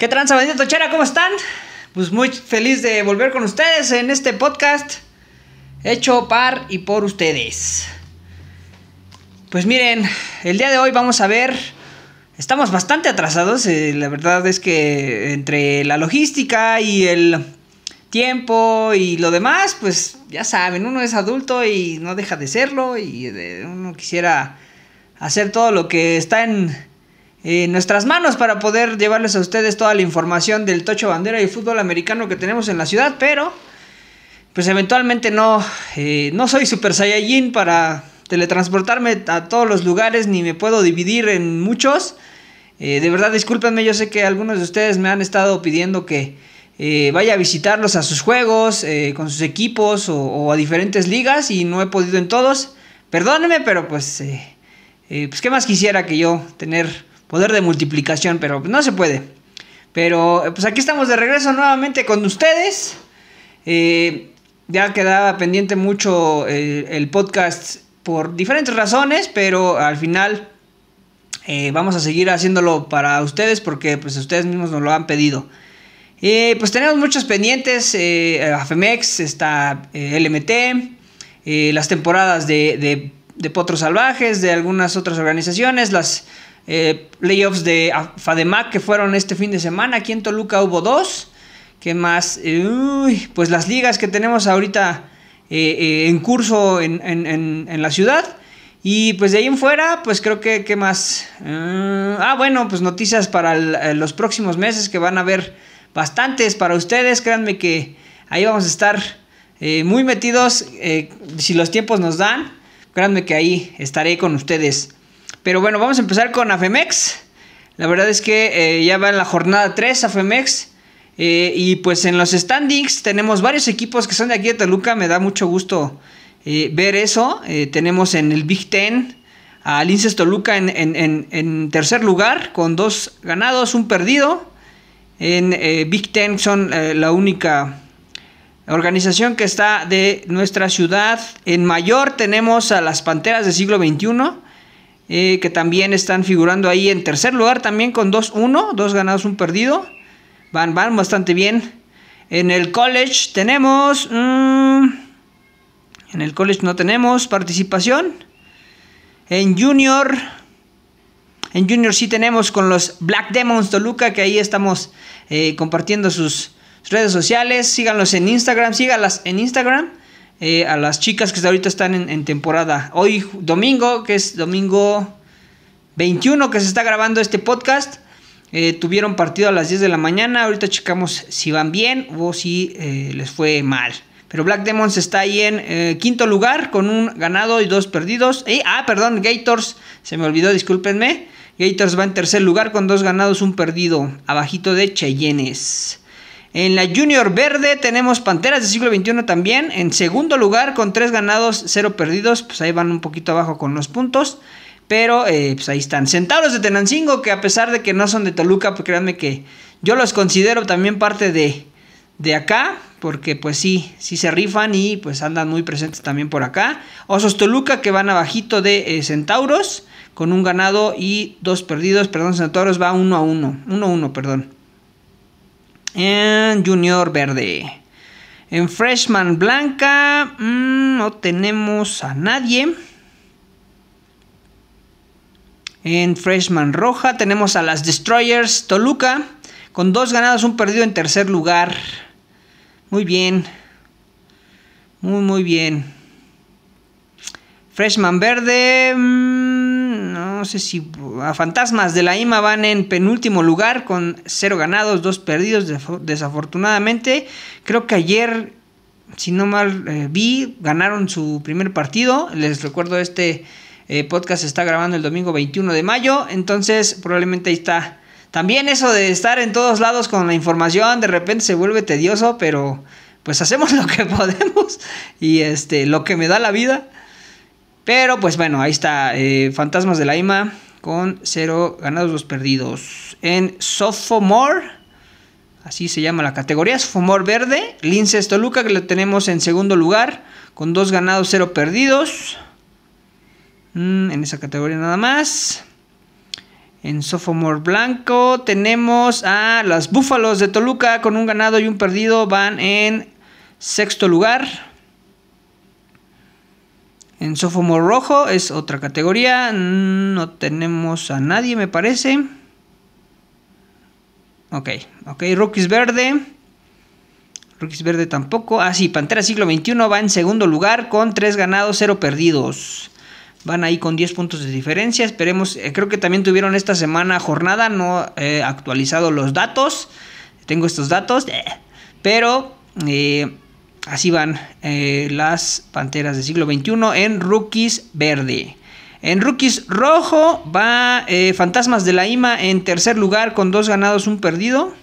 ¿Qué tranza, bandita tochera? ¿Cómo están? Pues muy feliz de volver con ustedes en este podcast hecho par y por ustedes. Pues miren, el día de hoy vamos a ver... Estamos bastante atrasados, eh, la verdad es que entre la logística y el tiempo y lo demás, pues ya saben, uno es adulto y no deja de serlo y eh, uno quisiera hacer todo lo que está en en eh, nuestras manos para poder llevarles a ustedes toda la información del tocho bandera y fútbol americano que tenemos en la ciudad, pero pues eventualmente no, eh, no soy Super Saiyajin para teletransportarme a todos los lugares ni me puedo dividir en muchos. Eh, de verdad, discúlpenme, yo sé que algunos de ustedes me han estado pidiendo que vaya a visitarlos a sus juegos, con sus equipos o, o, a diferentes ligas y no he podido en todos. Perdónenme, pero pues, pues, ¿qué más quisiera que yo tener poder de multiplicación, pero no se puede. Pero eh, pues aquí estamos de regreso nuevamente con ustedes. Eh, ya quedaba pendiente mucho eh, el, podcast por diferentes razones, pero al final vamos a seguir haciéndolo para ustedes porque pues ustedes mismos nos lo han pedido. pues tenemos muchos pendientes, AFEMEX, está LMT, las temporadas de, de, de Potros Salvajes, de algunas otras organizaciones, las eh, playoffs de FADEMAC que fueron este fin de semana. Aquí en Toluca hubo dos. ¿Qué más? pues las ligas que tenemos ahorita eh, eh, en curso en, la ciudad. Y pues de ahí en fuera, pues creo que, ¿qué más? ah, bueno, pues noticias para los próximos meses que van a haber bastantes para ustedes. Créanme que ahí vamos a estar muy metidos. si los tiempos nos dan, créanme que ahí estaré con ustedes. Pero bueno, vamos a empezar con Afemex. La verdad es que eh, ya va en la jornada 3 Afemex. Eh, y pues en los standings tenemos varios equipos que son de aquí de Toluca. Me da mucho gusto eh, ver eso. tenemos en el Big Ten a Linces Toluca en, en, tercer lugar con dos ganados, un perdido. En Big Ten son la única organización que está de nuestra ciudad. En mayor tenemos a las Panteras del siglo XXI eh, que también están figurando ahí en tercer lugar también con 2-1, dos ganados, un perdido. Van, van bastante bien. En el college tenemos... Mm, en el college no tenemos participación. En junior... En junior sí tenemos con los Black Demons Toluca, que ahí estamos eh, compartiendo sus redes sociales. Síganlos en Instagram, síganlas en Instagram. Eh, a las chicas que ahorita están en, temporada. Hoy domingo, que es domingo 21 que se está grabando este podcast, eh, tuvieron partido a las 10 de la mañana. Ahorita checamos si van bien o si eh, les fue mal. Pero Black Demons está ahí en quinto lugar con un ganado y dos perdidos. ah, perdón, Gators, se me olvidó, discúlpenme. Gators va en tercer lugar con dos ganados, un perdido, abajito de Cheyennes. En la Junior Verde tenemos Panteras del siglo XXI también. En segundo lugar, con tres ganados, cero perdidos. Pues ahí van un poquito abajo con los puntos. Pero eh, pues ahí están. Centauros de Tenancingo, que a pesar de que no son de Toluca, pues créanme que yo los considero también parte de, de acá. Porque pues sí, sí se rifan y pues andan muy presentes también por acá. Osos Toluca que van abajito de eh, Centauros. Con un ganado y dos perdidos. Perdón, Centauros va 1 a 1. 1 a 1, perdón en Junior Verde. En Freshman Blanca mm, no tenemos a nadie. En Freshman Roja tenemos a las Destroyers Toluca con dos ganados, un perdido en tercer lugar. Muy bien. Muy, muy bien. Freshman Verde. Mm, no sé si a Fantasmas de la IMA van en penúltimo lugar con cero ganados, dos perdidos desafortunadamente. Creo que ayer, si no mal eh, vi, ganaron su primer partido. Les recuerdo este eh, podcast se está grabando el domingo 21 de mayo, entonces probablemente ahí está. También eso de estar en todos lados con la información de repente se vuelve tedioso, pero pues hacemos lo que podemos y este lo que me da la vida. Pero pues bueno, ahí está. Eh, Fantasmas de la IMA con cero ganados, dos perdidos. En Sophomore, así se llama la categoría, Sophomore Verde, Linces Toluca, que lo tenemos en segundo lugar, con dos ganados, cero perdidos. Mm, en esa categoría nada más. En Sophomore Blanco tenemos a las Búfalos de Toluca con un ganado y un perdido. Van en sexto lugar. En sophomore rojo es otra categoría. No tenemos a nadie, me parece. Ok, ok. Rookies verde. Rookies verde tampoco. Ah, sí, Pantera siglo XXI va en segundo lugar con 3 ganados, 0 perdidos. Van ahí con 10 puntos de diferencia. Esperemos. Eh, creo que también tuvieron esta semana jornada. No he actualizado los datos. Tengo estos datos. Eh, pero. Eh, así van eh, las Panteras del siglo XXI en Rookies Verde. En Rookies Rojo va eh, Fantasmas de la IMA en tercer lugar con dos ganados, un perdido.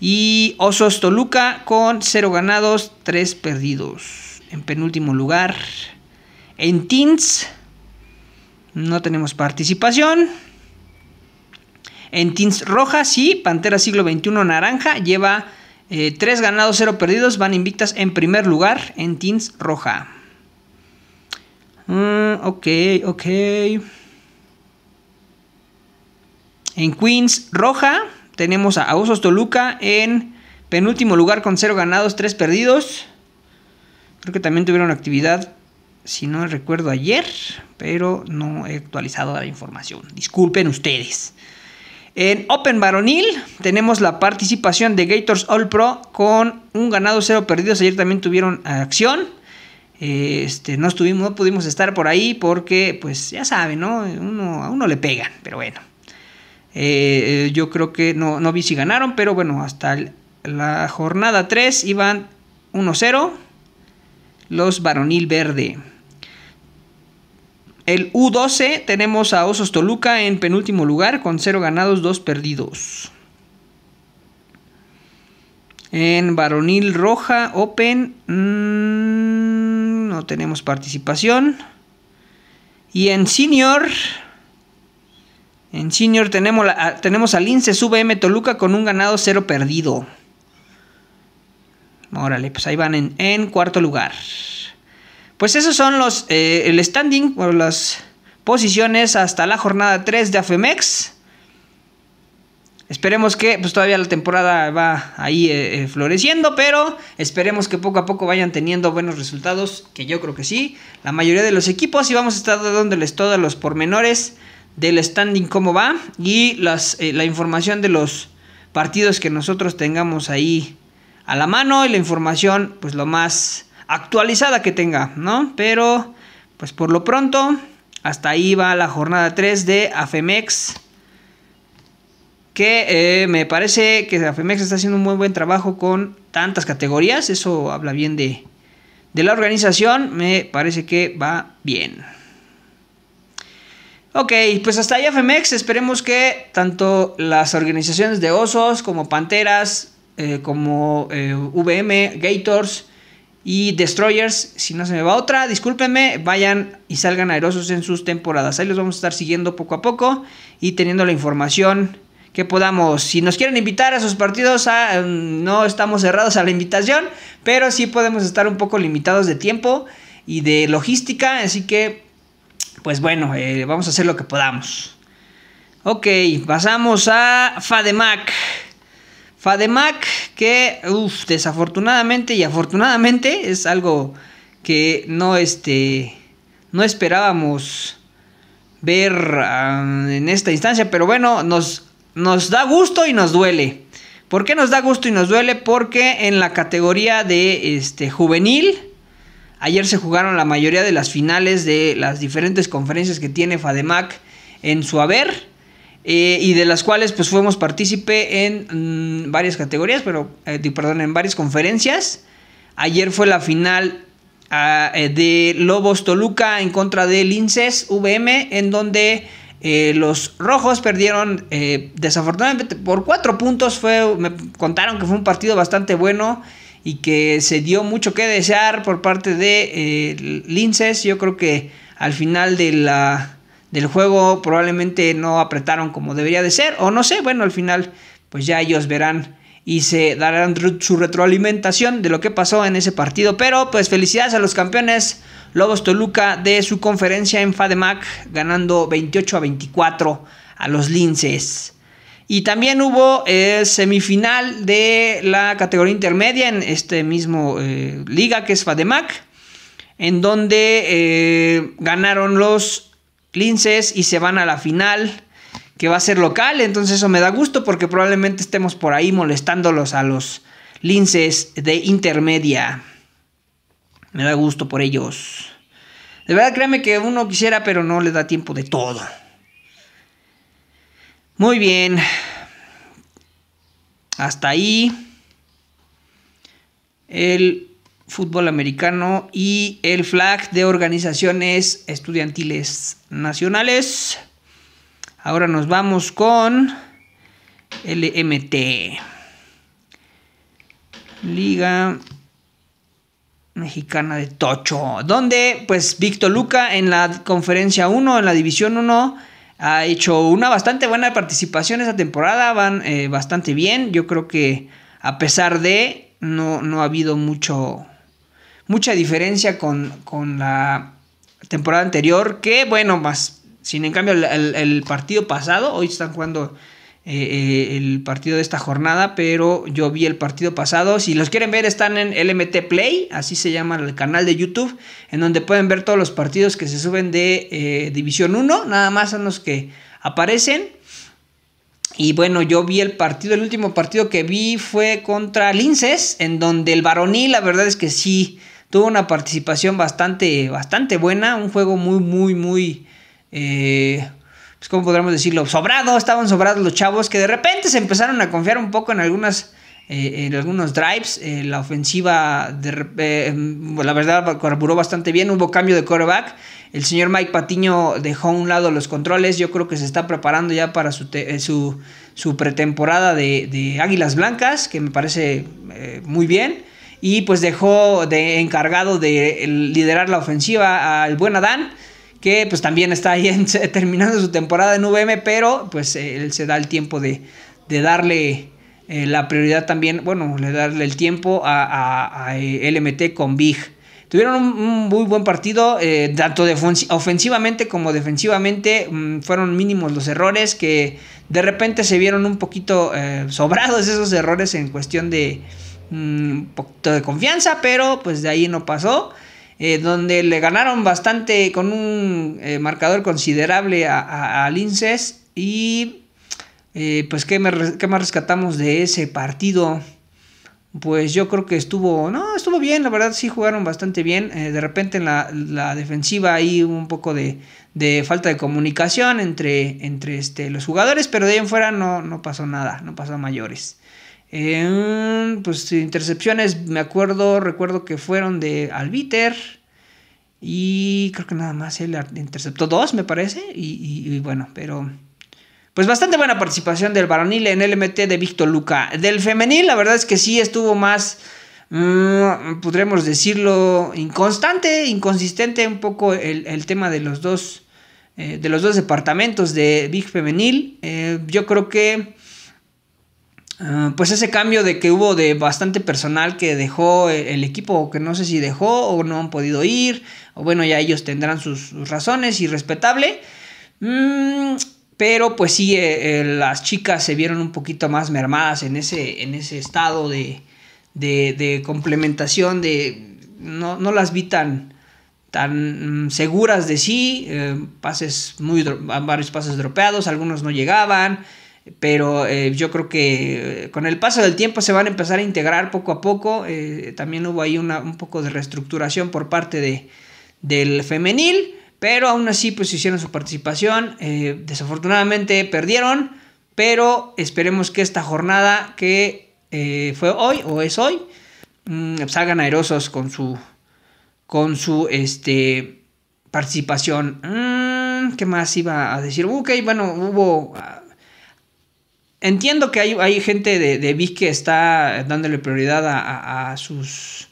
Y Osos Toluca con cero ganados, tres perdidos. En penúltimo lugar. En Teens no tenemos participación. En Teens Roja sí, Pantera siglo XXI Naranja lleva eh, tres ganados, cero perdidos. Van invictas en primer lugar en Teens Roja. Mm, ok, ok. En Queens Roja tenemos a Usos Toluca en penúltimo lugar con cero ganados, tres perdidos. Creo que también tuvieron actividad, si no recuerdo, ayer, pero no he actualizado la información. Disculpen ustedes. En Open Baronil tenemos la participación de Gators All Pro con un ganado, cero perdidos. Ayer también tuvieron acción. Este, no estuvimos, no pudimos estar por ahí porque, pues ya saben, ¿no? a uno le pegan, pero bueno. Eh, yo creo que no, no vi si ganaron, pero bueno, hasta la jornada 3 iban 1-0 los Baronil verde. El U12 tenemos a Osos Toluca en penúltimo lugar con 0 ganados, 2 perdidos. En Varonil Roja Open mm, no tenemos participación. Y en Senior, en Senior tenemos, la, tenemos al Lince VM Toluca con un ganado, 0 perdido. Órale, pues ahí van en cuarto lugar. Pues esos son los eh, el standing o las posiciones hasta la jornada 3 de AFEMEX. Esperemos que pues todavía la temporada va ahí eh, eh, floreciendo, pero esperemos que poco a poco vayan teniendo buenos resultados, que yo creo que sí. La mayoría de los equipos y vamos a estar dándoles todos los pormenores del standing cómo va y las, la información de los partidos que nosotros tengamos ahí a la mano y la información pues lo más actualizada que tenga, ¿no? Pero, pues por lo pronto, hasta ahí va la jornada 3 de AFEMEX. Que eh, me parece que AFEMEX está haciendo un muy buen trabajo con tantas categorías. Eso habla bien de, la organización. Me parece que va bien. Ok, pues hasta ahí AFEMEX. Esperemos que tanto las organizaciones de osos como panteras, eh, como eh, VM, Gators, y Destroyers, si no se me va otra, discúlpenme, vayan y salgan aerosos en sus temporadas. Ahí los vamos a estar siguiendo poco a poco y teniendo la información que podamos. Si nos quieren invitar a sus partidos, ah, mm, no estamos cerrados a la invitación, pero sí podemos estar un poco limitados de tiempo y de logística. Así que, pues bueno, eh, vamos a hacer lo que podamos. Ok, pasamos a FADEMAC. Fademac, que desafortunadamente y afortunadamente es algo que no, este, no esperábamos ver en esta instancia, pero bueno, nos, nos da gusto y nos duele. ¿Por qué nos da gusto y nos duele? Porque en la categoría de este, juvenil, ayer se jugaron la mayoría de las finales de las diferentes conferencias que tiene FADEMAC en su haber. Eh, y de las cuales pues fuimos partícipe en mm, varias categorías, pero, eh, perdón, en varias conferencias. Ayer fue la final ah, eh, de Lobos Toluca en contra de Linces VM, en donde los rojos perdieron desafortunadamente por cuatro puntos. Fue, me contaron que fue un partido bastante bueno y que se dio mucho que desear por parte de Linces. Yo creo que al final de la del juego probablemente no apretaron como debería de ser o no sé, bueno, al final pues ya ellos verán y se darán su retroalimentación de lo que pasó en ese partido, pero pues felicidades a los campeones Lobos Toluca de su conferencia en Fademac ganando 28 a 24 a los Linces. Y también hubo eh, semifinal de la categoría intermedia en este mismo eh, liga que es Fademac, en donde eh, ganaron los linces y se van a la final que va a ser local, entonces eso me da gusto porque probablemente estemos por ahí molestándolos a los linces de intermedia. Me da gusto por ellos. De verdad, créanme que uno quisiera, pero no le da tiempo de todo. Muy bien. Hasta ahí. El fútbol americano y el flag de organizaciones estudiantiles nacionales. Ahora nos vamos con LMT. Liga Mexicana de Tocho, donde pues Víctor Luca en la conferencia 1, en la división 1, ha hecho una bastante buena participación esa temporada, van eh, bastante bien, yo creo que a pesar de no, no ha habido mucho mucha diferencia con, la temporada anterior, que bueno, más, sin en cambio el, partido pasado, hoy están jugando eh, eh, el partido de esta jornada, pero yo vi el partido pasado, si los quieren ver están en LMT Play, así se llama el canal de YouTube, en donde pueden ver todos los partidos que se suben de eh, División 1, nada más son los que aparecen. Y bueno, yo vi el partido, el último partido que vi fue contra Linces, en donde el varoní, la verdad es que sí, tuvo una participación bastante, bastante buena, un juego muy, muy, muy... Eh, pues ¿Cómo podríamos decirlo? Sobrado, estaban sobrados los chavos que de repente se empezaron a confiar un poco en algunas... Eh, en algunos drives. Eh, la ofensiva, de, mm, la verdad, carburó bastante bien. Hubo cambio de quarterback. El señor Mike Patiño dejó a un lado los controles. Yo creo que se está preparando ya para su, su, su, pretemporada de, de, Águilas Blancas, que me parece muy bien y pues dejó de encargado de liderar la ofensiva al buen Adán, que pues también está ahí terminando su temporada en VM, pero pues él se da el tiempo de, darle eh, la prioridad también, bueno, le darle el tiempo a, eh, LMT con Big. Tuvieron un, muy buen partido, eh, tanto ofensivamente como defensivamente. Mm, fueron mínimos los errores que de repente se vieron un poquito sobrados esos errores en cuestión de, un poquito de confianza, pero pues de ahí no pasó. Eh, donde le ganaron bastante con un eh, marcador considerable a, a, Y eh, pues, ¿qué, más rescatamos de ese partido? Pues yo creo que estuvo, no, estuvo bien, la verdad sí jugaron bastante bien. de repente en la, la, defensiva hubo un poco de, falta de comunicación entre, entre este, los jugadores, pero de ahí en fuera no, no pasó nada, no pasó mayores pues intercepciones, me acuerdo, recuerdo que fueron de Albiter. Y creo que nada más él interceptó dos, me parece. Y, bueno, pero. Pues bastante buena participación del varonil en el MT de Víctor Luca. Del femenil, la verdad es que sí estuvo más. Mm, podremos decirlo. inconstante, inconsistente un poco el, tema de los dos. Eh, de los dos departamentos de Big Femenil. Eh, yo creo que Ah, pues ese cambio de que hubo de bastante personal que dejó e-, el, equipo, que no sé si dejó o no han podido ir, o bueno, ya ellos tendrán sus, razones y respetable. Mm, pero pues sí, eh, eh, las chicas se vieron un poquito más mermadas en ese, estado de, de, complementación, de no, las vi tan, mm, seguras de sí, eh, pases muy, varios pases dropeados, algunos no llegaban pero eh, yo creo que eh, con el paso del tiempo se van a empezar a integrar poco a poco. Eh, también hubo ahí una, un poco de reestructuración por parte de, del femenil, pero aún así pues hicieron su participación. desafortunadamente perdieron, pero esperemos que esta jornada que fue hoy o es hoy, mm, salgan aerosos con su, con su este, participación. Mm, ¿Qué más iba a decir? Ok, bueno, hubo entiendo que hay, hay gente de, de Viz que está dándole prioridad a, sus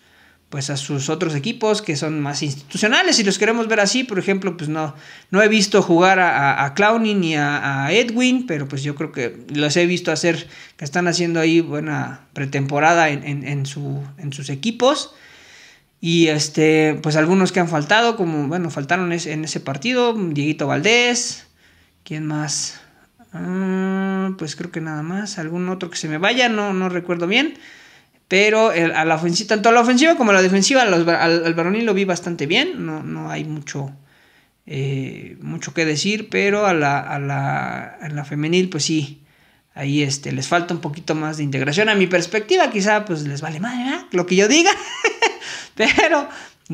pues a sus otros equipos que son más institucionales, y los queremos ver así, por ejemplo, pues no, no he visto jugar a, a Clowning ni a, Edwin, pero pues yo creo que los he visto hacer, que están haciendo ahí buena pretemporada en, su, en sus equipos. Y este, pues algunos que han faltado, como bueno, faltaron en ese partido, Dieguito Valdés, ¿quién más? Ah, pues creo que nada más. Algún otro que se me vaya, no, no recuerdo bien. Pero a la ofensiva, tanto a la ofensiva como a la defensiva, al, al varonil lo vi bastante bien. No, no hay mucho, eh, mucho que decir, pero a la, femenil, pues sí. Ahí este, les falta un poquito más de integración. A mi perspectiva, quizá pues les vale madre lo que yo diga. pero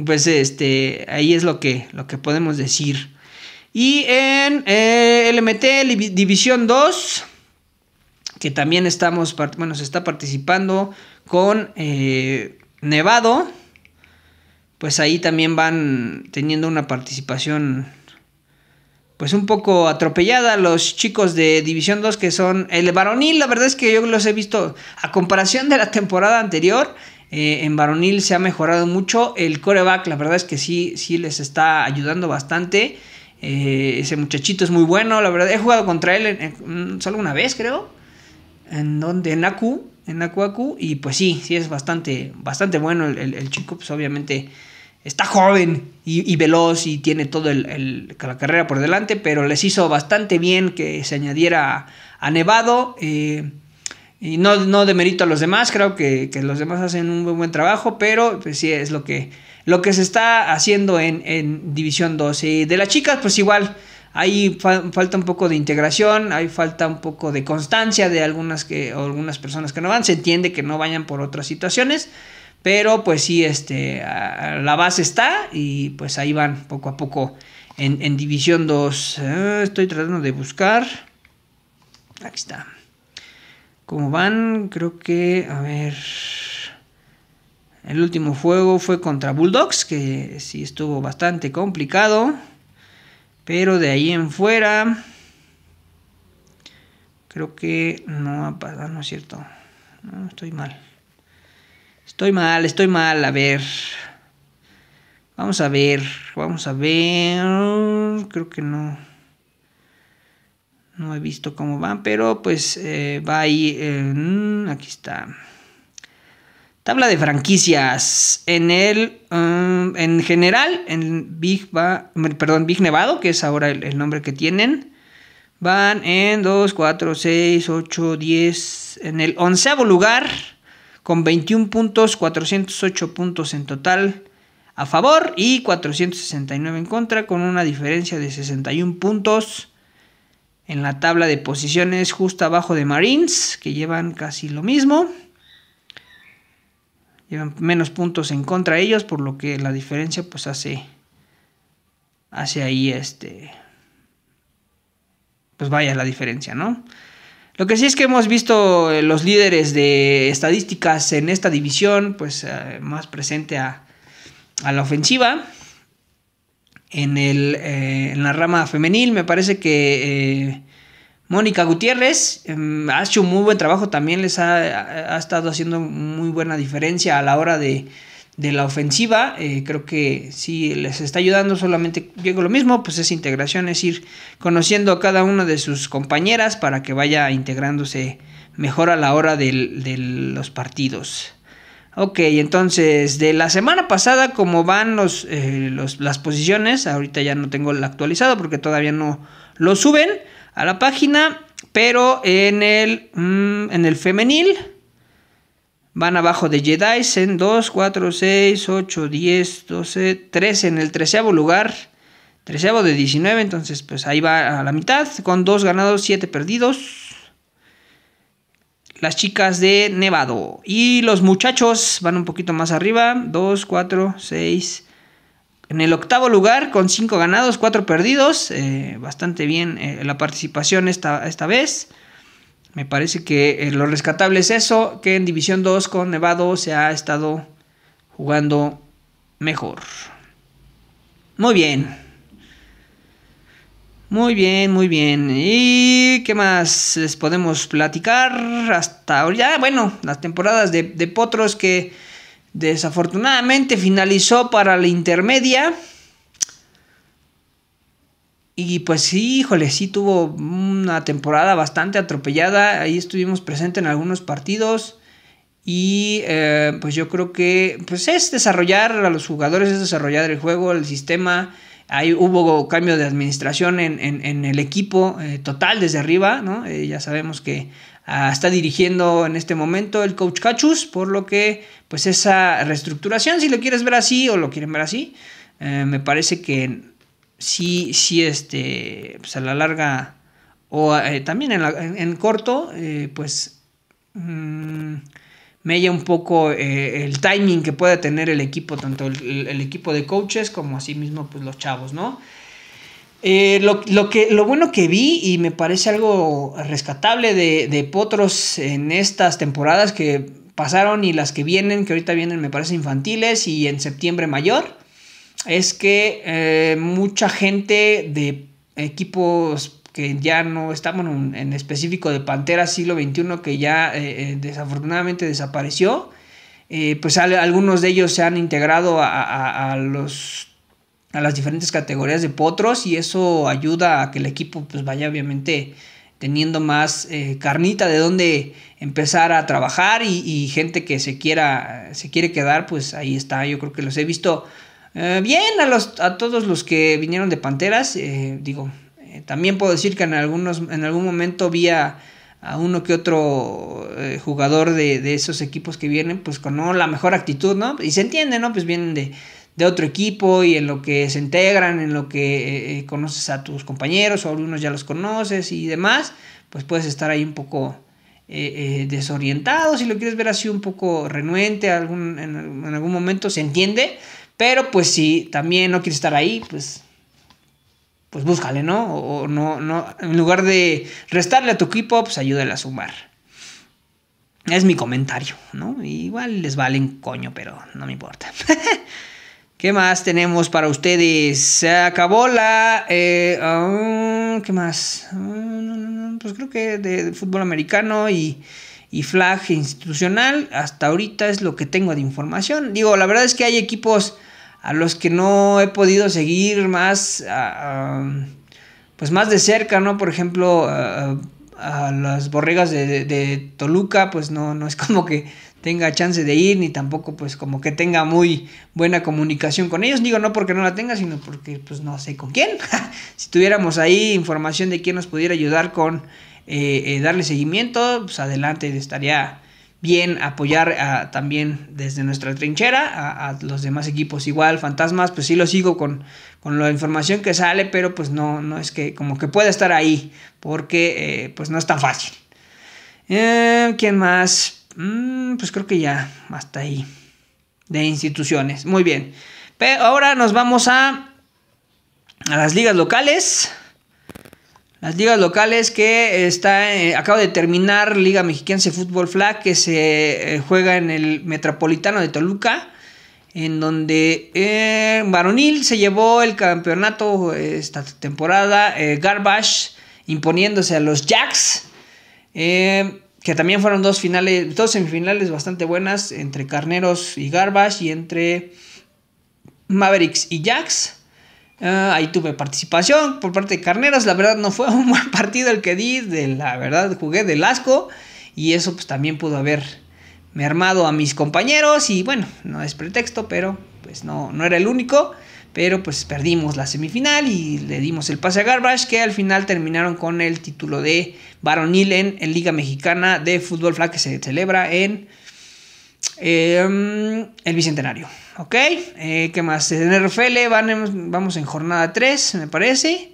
pues este, ahí es lo que, lo que podemos decir y en el eh, LMT División 2, que también estamos, bueno, se está participando con eh, Nevado, pues ahí también van teniendo una participación pues un poco atropellada los chicos de División 2 que son el varonil, la verdad es que yo los he visto a comparación de la temporada anterior, eh, en varonil se ha mejorado mucho el coreback, la verdad es que sí, sí les está ayudando bastante. Eh, ese muchachito es muy bueno, la verdad. He jugado contra él mm, solo una vez, creo. En donde, en Aku, en Aku Y pues sí, sí es bastante, bastante bueno el, chico, pues obviamente está joven y, veloz y tiene toda la carrera por delante, pero les hizo bastante bien que se añadiera a, Nevado. Eh, y no, no demerito a los demás, creo que, los demás hacen un buen, buen trabajo, pero pues sí es lo que lo que se está haciendo en, División 2. de las chicas, pues igual, ahí falta un poco de integración, hay falta un poco de constancia de algunas, que, algunas personas que no van, se entiende que no vayan por otras situaciones, pero pues sí, este, la base está y pues ahí van poco a poco en, División 2. Ah, estoy tratando de buscar. Aquí está. ¿Cómo van? Creo que, a ver... El último juego fue contra Bulldogs, que sí estuvo bastante complicado. Pero de ahí en fuera, creo que no ha pasado, ah, no es cierto. estoy mal. Estoy mal, estoy mal. A ver. Vamos a ver, vamos a ver. Creo que no. No he visto cómo van, pero pues eh, va ahí. aquí está. Tabla de franquicias. En el. Um, en general, en Big, perdón, Big Nevado, que es ahora el, nombre que tienen. Van en 2, 4, 6, 8, 10. En el onceavo lugar, con 21 puntos, 408 puntos en total a favor y 469 en contra, con una diferencia de 61 puntos en la tabla de posiciones, justo abajo de Marines, que llevan casi lo mismo llevan menos puntos en contra de ellos, por lo que la diferencia pues hace, hace ahí este, pues vaya la diferencia, ¿no? Lo que sí es que hemos visto eh, los líderes de estadísticas en esta división, pues eh, más presente a, a, la ofensiva. En, el, eh, en la rama femenil me parece que Mónica Gutiérrez em, ha hecho un muy buen trabajo, también les ha, estado haciendo muy buena diferencia a la hora de, la ofensiva. Eh, creo que sí les está ayudando, solamente digo lo mismo, pues es integración, es ir conociendo a cada una de sus compañeras para que vaya integrándose mejor a la hora de los partidos. Ok, entonces de la semana pasada, como van los, eh, los, las posiciones, ahorita ya no tengo el actualizado porque todavía no lo suben a la página, pero en el, mm, en el femenil van abajo de Jedi en 2, 4, 6, 8, 10, 12, 13, en el treceavo lugar, treceavo de 19, entonces pues ahí va a la mitad, con 2 ganados, 7 perdidos. Las chicas de Nevado. Y los muchachos van un poquito más arriba. 2, 4, 6, en el octavo lugar, con 5 ganados, 4 perdidos. Eh, bastante bien eh, la participación esta, esta, vez. Me parece que eh, lo rescatable es eso, que en División 2 con Nevado se ha estado jugando mejor. Muy bien. Muy bien, muy bien. ¿Y qué más les podemos platicar hasta ahora? Ah, bueno, las temporadas de Potros que Desafortunadamente finalizó para la intermedia. Y pues sí, híjole, sí tuvo una temporada bastante atropellada. Ahí estuvimos presentes en algunos partidos. Y eh, pues yo creo que pues es desarrollar a los jugadores, es desarrollar el juego, el sistema. Ahí hubo cambio de administración en, el equipo eh, total desde arriba, ¿no? Eh, ya sabemos que Ah, está dirigiendo en este momento el coach Cachus, por lo que pues esa reestructuración, si lo quieres ver así o lo quieren ver así, eh, me parece que sí, sí, este, pues a la larga o eh, también en, en, corto, eh, pues me mm, mella un poco el timing que pueda tener el equipo, tanto el, equipo de coaches como mismo pues los chavos, ¿no? Eh, lo, que, lo bueno que vi y me parece algo rescatable de, Potros en estas temporadas que pasaron y las que vienen, que ahorita vienen me parece infantiles y en septiembre mayor, es que eh, mucha gente de equipos que ya no estamos en, específico de Pantera siglo XXI que ya eh, desafortunadamente desapareció, pues algunos de ellos se han integrado a los a las diferentes categorías de potros y eso ayuda a que el equipo pues vaya obviamente teniendo más eh, carnita de dónde empezar a trabajar y, gente que se quiera se quiere quedar pues ahí está yo creo que los he visto eh, bien a los a todos los que vinieron de Panteras eh, digo también puedo decir que en algunos en algún momento vi a, uno que otro jugador de, esos equipos que vienen pues con no, la mejor actitud no y se entiende no pues vienen de de otro equipo y en lo que se integran, en lo que eh, eh, conoces a tus compañeros o algunos ya los conoces y demás, pues puedes estar ahí un poco eh, desorientado, si lo quieres ver así un poco renuente en, algún momento, se entiende, pero pues si también no quieres estar ahí, pues pues búscale, ¿no? O, no, no, en lugar de restarle a tu equipo, pues ayúdale a sumar. Es mi comentario, ¿no? Igual les valen coño, pero no me importa. ¿Qué más tenemos para ustedes? Se acabó la... Eh, ah, ¿Qué más? Ah, pues creo que de, fútbol americano y, y, flag institucional. Hasta ahorita es lo que tengo de información. Digo, la verdad es que hay equipos a los que no he podido seguir más... Ah, pues más de cerca, ¿no? Por ejemplo... a las borregas de, de, Toluca, pues no, no es como que tenga chance de ir, ni tampoco pues como que tenga muy buena comunicación con ellos. Digo, no porque no la tenga, sino porque pues no sé con quién. si tuviéramos ahí información de quién nos pudiera ayudar con eh, eh, darle seguimiento, pues adelante, estaría bien apoyar también desde nuestra trinchera a, los demás equipos. Igual, Fantasmas, pues sí lo sigo con, con la información que sale, pero pues no, no es que como que pueda estar ahí, porque eh, pues no es tan fácil. ¿Quién más? Mm, pues creo que ya, hasta ahí. De instituciones. Muy bien. Pero ahora nos vamos a, a las ligas locales. Las ligas locales que está, eh, acabo de terminar Liga Mexicana de Fútbol Flag que se eh, juega en el Metropolitano de Toluca, en donde Baronil eh, Varonil se llevó el campeonato esta temporada, Garbash imponiéndose a los Jacks que también fueron dos finales, dos semifinales bastante buenas entre Carneros y Garbage y entre Mavericks y Jacks. Ah, ahí tuve participación por parte de Carneros. La verdad no fue un buen partido el que di. De la verdad jugué del asco. Y eso pues también pudo haber armado a mis compañeros. Y bueno, no es pretexto, pero pues no, no era el único pero pues perdimos la semifinal y le dimos el pase a Garbage, que al final terminaron con el título de varonil en, en Liga Mexicana de Fútbol Flag que se celebra en em, el Bicentenario. ¿Ok? Eh, ¿Qué más? En RFL vamos en jornada 3, me parece.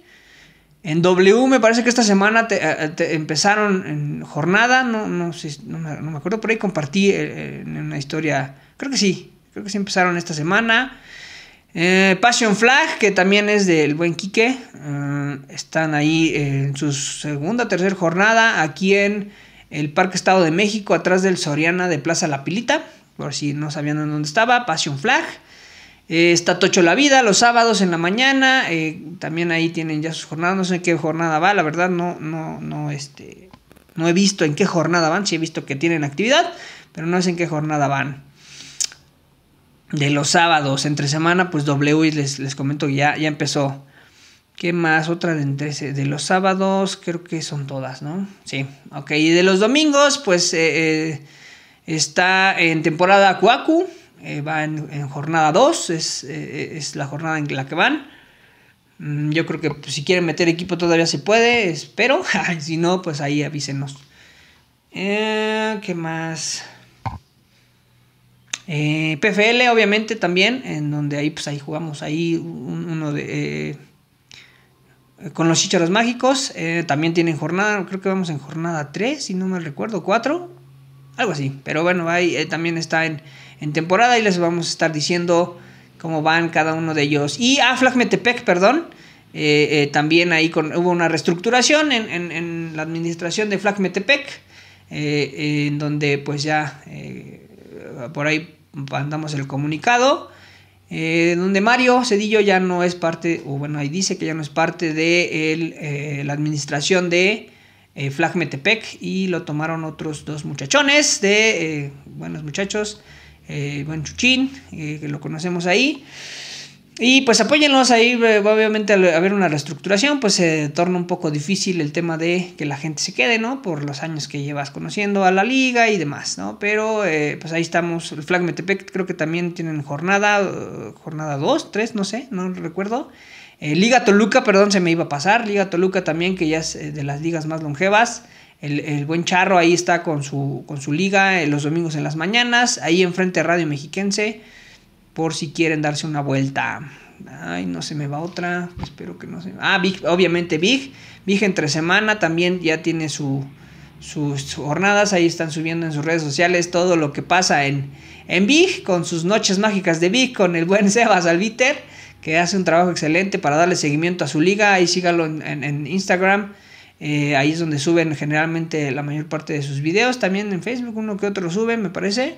En W me parece que esta semana eh, empezaron en jornada, no, me, acuerdo, pero ahí compartí eh, en una historia, creo que sí, creo que sí empezaron esta semana. Eh, Passion Flag, que también es del buen Quique. Eh, están ahí en su segunda, tercera jornada, aquí en el Parque Estado de México, atrás del Soriana de Plaza La Pilita, por si no sabían en dónde estaba, Passion Flag. Eh, está Tocho La Vida los sábados en la mañana, también ahí tienen ya sus jornadas, no sé en qué jornada va, la verdad no, no, no, este, no he visto en qué jornada van, sí he visto que tienen actividad, pero no sé en qué jornada van de los sábados entre semana, pues W les, les comento que ya, ya empezó. ¿Qué más? Otra de entre de los sábados, creo que son todas, ¿no? Sí, ok. Y de los domingos, pues eh, eh, está en temporada Cuacu, eh, va en, jornada 2, es, es, la jornada en la que van. Mm, yo creo que pues, si quieren meter equipo todavía se puede, espero. si no, pues ahí avísenos. ¿Qué más? Eh, PFL, obviamente, también, en donde ahí, pues ahí jugamos ahí uno de. Eh, con los Chicharros mágicos. Eh, también tienen jornada, creo que vamos en jornada 3, si no me recuerdo, 4, algo así. Pero bueno, ahí también está en, temporada y les vamos a estar diciendo cómo van cada uno de ellos. Y a Flag perdón. también ahí hubo una reestructuración en, la administración de Flag en donde pues ya por ahí mandamos el comunicado. Eh, donde Mario Cedillo ya no es parte, o bueno, ahí dice que ya no es parte de eh, la administración de eh, Flagmetepec y lo tomaron otros dos muchachones de buenos muchachos, buen Chuchín, que lo conocemos ahí. Y pues apóyenos ahí, eh, obviamente a ver una reestructuración, pues se torna un poco difícil el tema de que la gente se quede, ¿no? Por los años que llevas conociendo a la liga y demás, ¿no? Pero eh, pues ahí estamos, el Flag Metepec creo que también tienen jornada, eh, jornada 2, 3, no sé, no recuerdo. liga Toluca, perdón, se me iba a pasar, Liga Toluca también, que ya es de las ligas más longevas. El, buen Charro ahí está con su, con su liga los domingos en las mañanas, ahí enfrente Radio Mexiquense por si quieren darse una vuelta. Ay, no se me va otra. Espero que no se me... Ah, Big, obviamente Big. Big entre semana también ya tiene su, sus jornadas. Ahí están subiendo en sus redes sociales todo lo que pasa en, en Big. Con sus noches mágicas de Big. Con el buen Sebas Albiter. Que hace un trabajo excelente para darle seguimiento a su liga. Ahí sígalo en, Instagram. Eh, ahí es donde suben generalmente la mayor parte de sus videos. También en Facebook uno que otro suben... me parece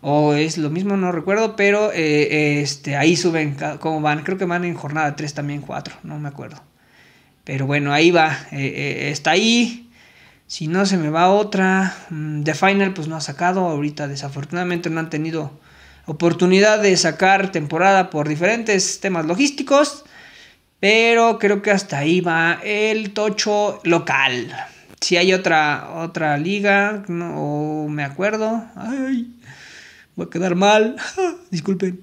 o es lo mismo, no recuerdo, pero eh, este, ahí suben cómo van, creo que van en jornada 3 también, 4, no me acuerdo. Pero bueno, ahí va, eh, eh, está ahí. Si no se me va otra, mm, The Final pues no ha sacado ahorita, desafortunadamente no han tenido oportunidad de sacar temporada por diferentes temas logísticos, pero creo que hasta ahí va el tocho local. Si hay otra otra liga no, me acuerdo, ay, va a quedar mal, disculpen.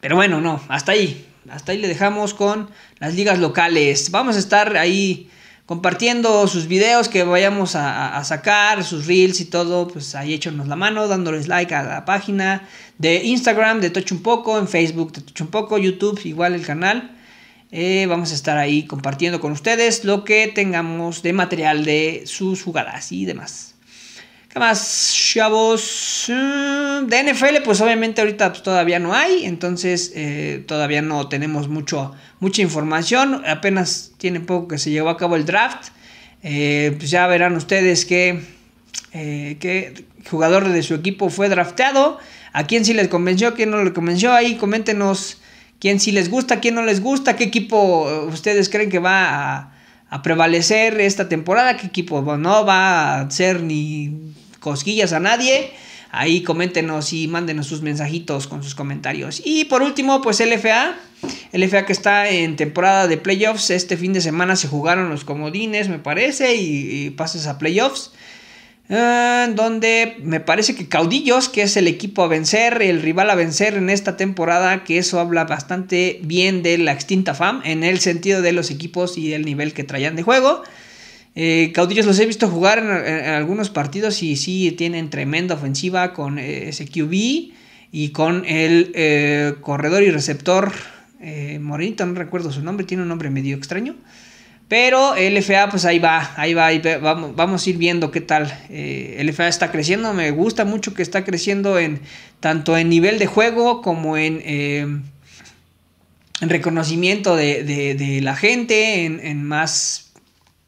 Pero bueno, no, hasta ahí. Hasta ahí le dejamos con las ligas locales. Vamos a estar ahí compartiendo sus videos que vayamos a, sacar, sus reels y todo, pues ahí échenos la mano, dándoles like a la página de Instagram de Tocho un poco, en Facebook de Tocho un poco, YouTube igual el canal. Eh, vamos a estar ahí compartiendo con ustedes lo que tengamos de material de sus jugadas y demás más, chavos? Mm, de NFL, pues obviamente ahorita pues, todavía no hay, entonces eh, todavía no tenemos mucho, mucha información. Apenas tiene poco que se llevó a cabo el draft. Eh, pues ya verán ustedes qué, eh, qué jugador de su equipo fue drafteado, a quién sí les convenció, a quién no le convenció. Ahí coméntenos quién sí les gusta, quién no les gusta, qué equipo uh, ustedes creen que va a, a prevalecer esta temporada, qué equipo pues, no va a ser ni cosquillas a nadie. Ahí coméntenos y mándenos sus mensajitos con sus comentarios. Y por último, pues LFA. LFA que está en temporada de playoffs. Este fin de semana se jugaron los comodines, me parece, y, pases a playoffs. Eh, donde me parece que Caudillos, que es el equipo a vencer, el rival a vencer en esta temporada, que eso habla bastante bien de la extinta FAM en el sentido de los equipos y el nivel que traían de juego. Eh, Caudillos los he visto jugar en, algunos partidos y sí tienen tremenda ofensiva con eh, SQB y con el eh, corredor y receptor morita, no recuerdo su nombre, tiene un nombre medio extraño. Pero LFA, pues ahí va, ahí va, vamos, a ir viendo qué tal. LFA está creciendo, me gusta mucho que está creciendo en tanto en nivel de juego como en, reconocimiento de, la gente, en más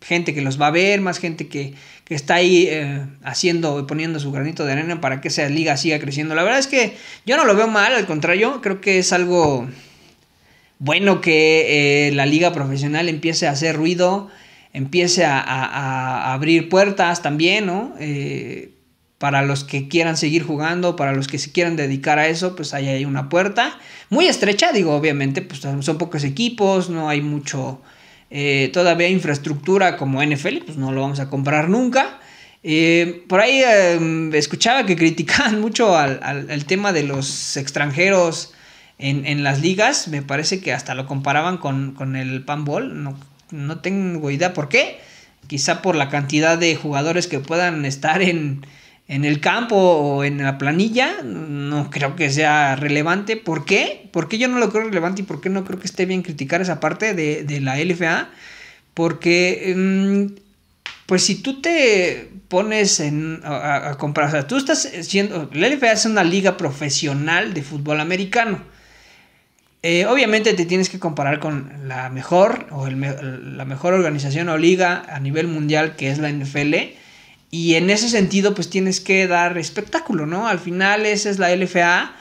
gente que los va a ver, más gente que, está ahí eh, haciendo y poniendo su granito de arena para que esa liga siga creciendo. La verdad es que yo no lo veo mal, al contrario, creo que es algo bueno que eh, la liga profesional empiece a hacer ruido, empiece a, abrir puertas también, ¿no? Eh, para los que quieran seguir jugando, para los que se quieran dedicar a eso, pues ahí hay una puerta muy estrecha, digo, obviamente, pues son pocos equipos, no hay mucho eh, todavía infraestructura como NFL, pues no lo vamos a comprar nunca. Eh, por ahí em, escuchaba que criticaban mucho al, tema de los extranjeros en, las ligas. Me parece que hasta lo comparaban con, el Pan No, no tengo idea por qué. Quizá por la cantidad de jugadores que puedan estar en, en el campo o en la planilla, no creo que sea relevante. ¿Por qué? ¿Por qué yo no lo creo relevante y por qué no creo que esté bien criticar esa parte de, la LFA? Porque, mm, pues si tú te pones en, a, comparar, o sea, tú estás siendo, la LFA es una liga profesional de fútbol americano. Eh, obviamente te tienes que comparar con la mejor o el, la mejor organización o liga a nivel mundial que es la NFL y en ese sentido, pues tienes que dar espectáculo, ¿no? Al final, esa es la LFA,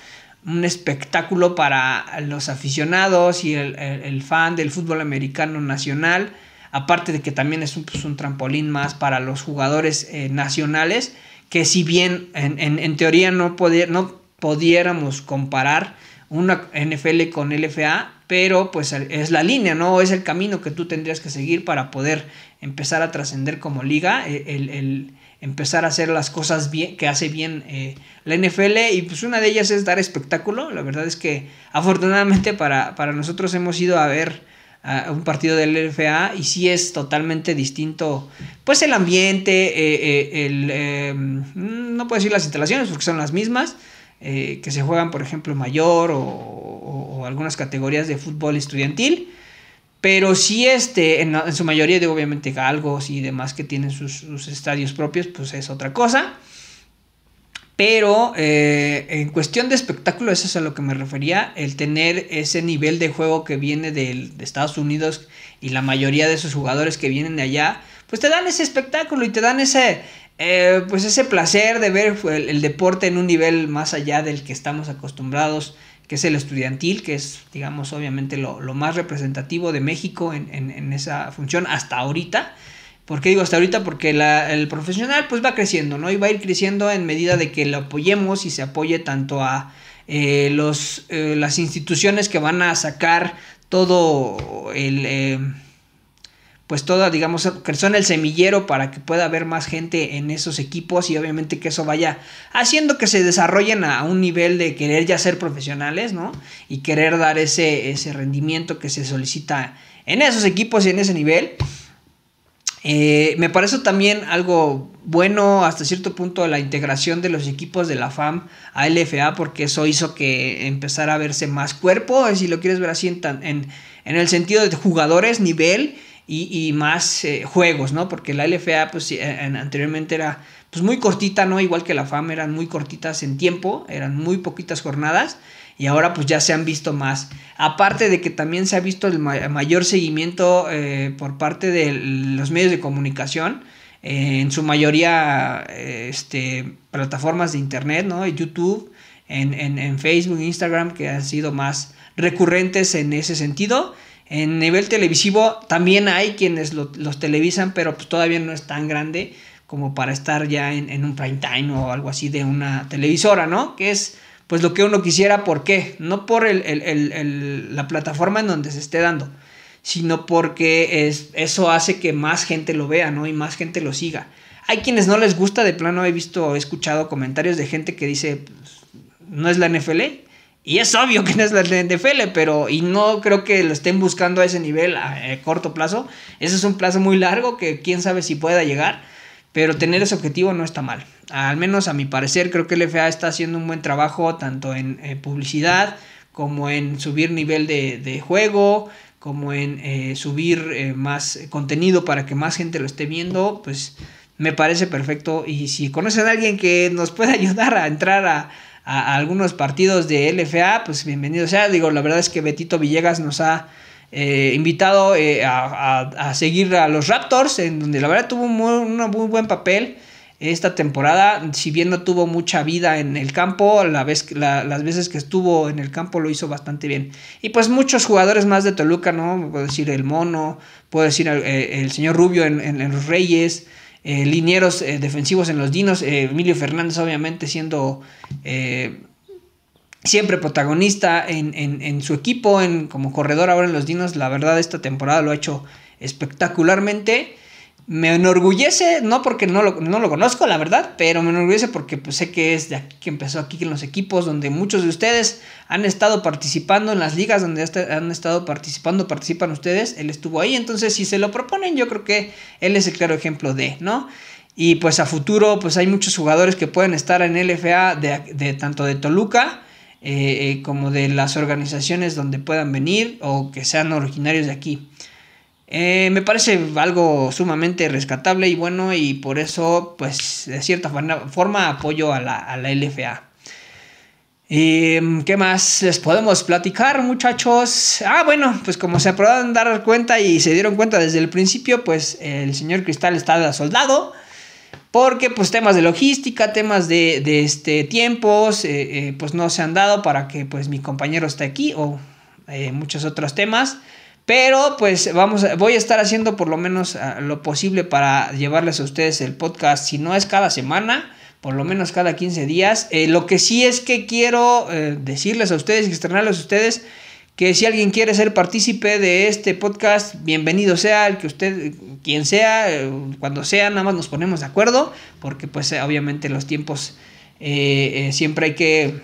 un espectáculo para los aficionados y el, fan del fútbol americano nacional. Aparte de que también es un, pues, un trampolín más para los jugadores eh, nacionales, que si bien en, teoría no, no pudiéramos comparar una NFL con LFA, pero pues es la línea, ¿no? Es el camino que tú tendrías que seguir para poder empezar a trascender como liga. Eh, el, empezar a hacer las cosas bien, que hace bien eh, la NFL y pues una de ellas es dar espectáculo. La verdad es que afortunadamente para, nosotros hemos ido a ver a un partido del LFA y sí es totalmente distinto pues el ambiente, eh, eh, el, em, no puedo decir las instalaciones porque son las mismas. que se juegan por ejemplo mayor o algunas categorías de fútbol estudiantil pero si este, en, su mayoría, de obviamente galgos y demás que tienen sus, estadios propios, pues es otra cosa. Pero eh, en cuestión de espectáculo, eso es a lo que me refería, el tener ese nivel de juego que viene de Estados Unidos y la mayoría de esos jugadores que vienen de allá, pues te dan ese espectáculo y te dan ese, eh, pues ese placer de ver el, deporte en un nivel más allá del que estamos acostumbrados que es el estudiantil, que es, digamos, obviamente lo, más representativo de México en, esa función hasta ahorita. ¿Por qué digo hasta ahorita? Porque el profesional pues va creciendo, ¿no? Y va a ir creciendo en medida de que lo apoyemos y se apoye tanto a eh, los, eh, las instituciones que van a sacar todo el... Eh, pues toda, digamos, son el semillero para que pueda haber más gente en esos equipos y obviamente que eso vaya haciendo que se desarrollen a un nivel de querer ya ser profesionales, ¿no? Y querer dar ese, ese rendimiento que se solicita en esos equipos y en ese nivel. Eh, me parece también algo bueno hasta cierto punto la integración de los equipos de la FAM a LFA porque eso hizo que empezara a verse más cuerpo, si lo quieres ver así en el sentido de jugadores, nivel y, más eh, juegos, ¿no? Porque la LFA, pues eh, anteriormente era pues, muy cortita, ¿no? Igual que la FAM, eran muy cortitas en tiempo, eran muy poquitas jornadas y ahora pues ya se han visto más. Aparte de que también se ha visto el mayor seguimiento eh, por parte de los medios de comunicación, en su mayoría este, plataformas de internet, ¿no? YouTube, en, en, en Facebook, Instagram, que han sido más recurrentes en ese sentido. En nivel televisivo también hay quienes los televisan, pero pues todavía no es tan grande como para estar ya en, un prime time o algo así de una televisora, ¿no? Que es pues lo que uno quisiera, ¿por qué? No por la plataforma en donde se esté dando, sino porque es, eso hace que más gente lo vea, ¿no? Y más gente lo siga. Hay quienes no les gusta, de plano he visto, he escuchado comentarios de gente que dice, pues, no es la NFL, y es obvio que no es la NFL, pero y no creo que lo estén buscando a ese nivel a, eh, corto plazo. Ese es un plazo muy largo que quién sabe si pueda llegar, pero tener ese objetivo no está mal. Al menos a mi parecer creo que el FA está haciendo un buen trabajo tanto en eh, publicidad como en subir nivel de, juego, como en eh, subir más contenido para que más gente lo esté viendo, pues me parece perfecto. Y si conocen a alguien que nos pueda ayudar a entrar a a, algunos partidos de LFA, pues bienvenido sea. Digo, la verdad es que Betito Villegas nos ha eh, invitado eh, a, seguir a los Raptors, en donde la verdad tuvo un muy, buen papel esta temporada. Si bien no tuvo mucha vida en el campo, las veces que estuvo en el campo lo hizo bastante bien. Y pues muchos jugadores más de Toluca, ¿no? Puedo decir el Mono, puedo decir el, eh, señor Rubio en los Reyes. Eh, linieros eh, defensivos en los Dinos, eh, Emilio Fernández obviamente siendo siempre protagonista en, en, su equipo, en, como corredor ahora en los Dinos, la verdad esta temporada lo ha hecho espectacularmente me enorgullece, no porque no lo, conozco, la verdad, pero me enorgullece porque pues, sé que es de aquí que empezó aquí en los equipos, donde muchos de ustedes han estado participando en las ligas donde han estado participando, participan ustedes, él estuvo ahí, entonces si se lo proponen, yo creo que él es el claro ejemplo de, ¿no? Y pues a futuro, pues hay muchos jugadores que pueden estar en LFA de, de tanto de Toluca, eh, eh, como de las organizaciones donde puedan venir o que sean originarios de aquí. Eh, me parece algo sumamente rescatable y bueno, y por eso, pues, de cierta forma apoyo a la, LFA. ¿Y em, qué más les podemos platicar, muchachos? Ah, bueno, pues como se aprobaron dar cuenta y se dieron cuenta desde el principio, pues el señor Cristal está soldado. Porque pues temas de logística, temas de, este, tiempos, eh, eh, pues no se han dado para que pues mi compañero esté aquí o muchos otros temas. Pero pues vamos, voy a estar haciendo por lo menos ah, lo posible para llevarles a ustedes el podcast, si no es cada semana, por lo menos cada 15 días. Eh, lo que sí es que quiero eh, decirles a ustedes y externarles a ustedes que si alguien quiere ser partícipe de este podcast, bienvenido sea el que usted, quien sea, eh, cuando sea, nada más nos ponemos de acuerdo, porque pues obviamente los tiempos siempre hay que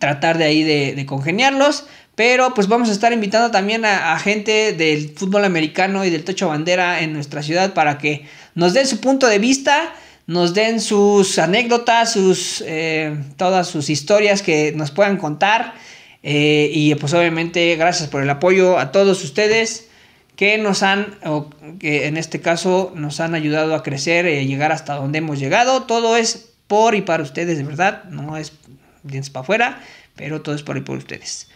tratar de ahí de, de, congeniarlos, pero pues vamos a estar invitando también a, gente del fútbol americano y del Tocho Bandera en nuestra ciudad para que nos den su punto de vista, nos den sus anécdotas, sus, eh, todas sus historias que nos puedan contar. Eh, y pues obviamente gracias por el apoyo a todos ustedes que nos han, o que en este caso nos han ayudado a crecer y eh, llegar hasta donde hemos llegado. Todo es por y para ustedes, de verdad. No es bien para afuera, pero todo es por y por ustedes.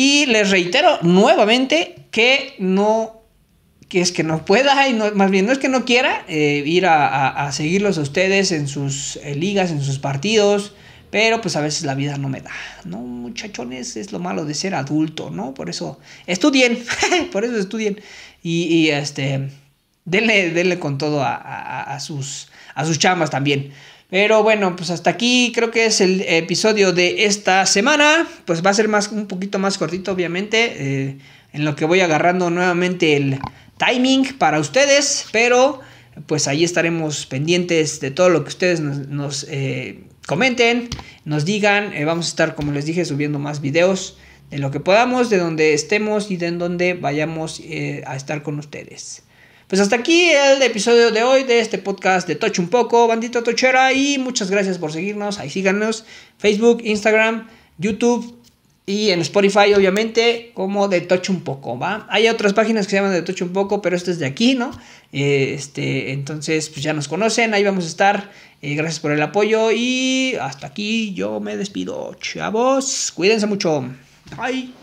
Y les reitero nuevamente que no que es que no pueda, y no, más bien no es que no quiera eh, ir a, seguirlos a ustedes en sus eh, ligas, en sus partidos, pero pues a veces la vida no me da, ¿no? Muchachones, es lo malo de ser adulto, ¿no? Por eso estudien, por eso estudien y, este, denle, con todo a, sus, a sus chamas también. Pero bueno, pues hasta aquí creo que es el episodio de esta semana. Pues va a ser más, un poquito más cortito, obviamente. Eh, en lo que voy agarrando nuevamente el timing para ustedes. Pero pues ahí estaremos pendientes de todo lo que ustedes nos, eh, comenten, nos digan. Eh, vamos a estar, como les dije, subiendo más videos de lo que podamos, de donde estemos y de en donde vayamos a estar con ustedes. Pues hasta aquí el episodio de hoy de este podcast de Tocho un poco, Bandito tochera, y muchas gracias por seguirnos, ahí síganos, Facebook, Instagram, YouTube. Y en Spotify, obviamente, como de Tocho un poco, ¿va? Hay otras páginas que se llaman de Tocho un poco, pero este es de aquí, ¿no? este, entonces, pues ya nos conocen, ahí vamos a estar. Eh, gracias por el apoyo y hasta aquí yo me despido. Chavos, cuídense mucho. Bye.